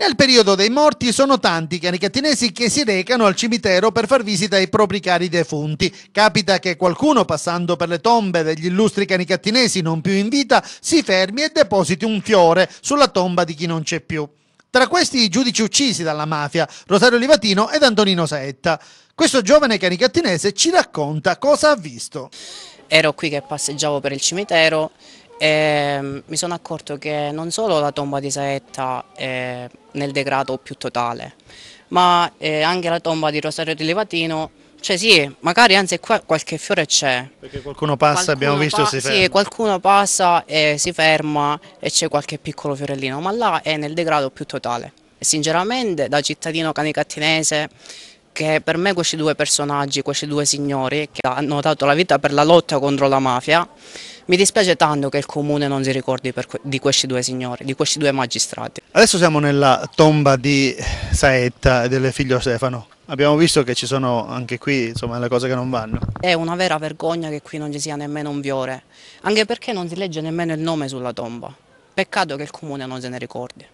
Nel periodo dei morti sono tanti i canicatinesi che si recano al cimitero per far visita ai propri cari defunti. Capita che qualcuno, passando per le tombe degli illustri canicattinesi non più in vita, si fermi e depositi un fiore sulla tomba di chi non c'è più. Tra questi i giudici uccisi dalla mafia, Rosario Livatino ed Antonino Saetta. Questo giovane canicattinese ci racconta cosa ha visto. Ero qui che passeggiavo per il cimitero e ehm, mi sono accorto che non solo la tomba di Saetta è nel degrado più totale, ma eh, anche la tomba di Rosario di Levatino, cioè sì, magari anzi qua qualche fiore c'è. Perché qualcuno passa, qualcuno abbiamo visto, pa si ferma. Sì, qualcuno passa e si ferma e c'è qualche piccolo fiorellino, ma là è nel degrado più totale. E sinceramente da cittadino canicattinese che per me questi due personaggi, questi due signori che hanno dato la vita per la lotta contro la mafia, mi dispiace tanto che il comune non si ricordi que di questi due signori, di questi due magistrati. Adesso siamo nella tomba di Saetta e del figlio Stefano. Abbiamo visto che ci sono anche qui insomma, le cose che non vanno. È una vera vergogna che qui non ci sia nemmeno un fiore, anche perché non si legge nemmeno il nome sulla tomba. Peccato che il comune non se ne ricordi.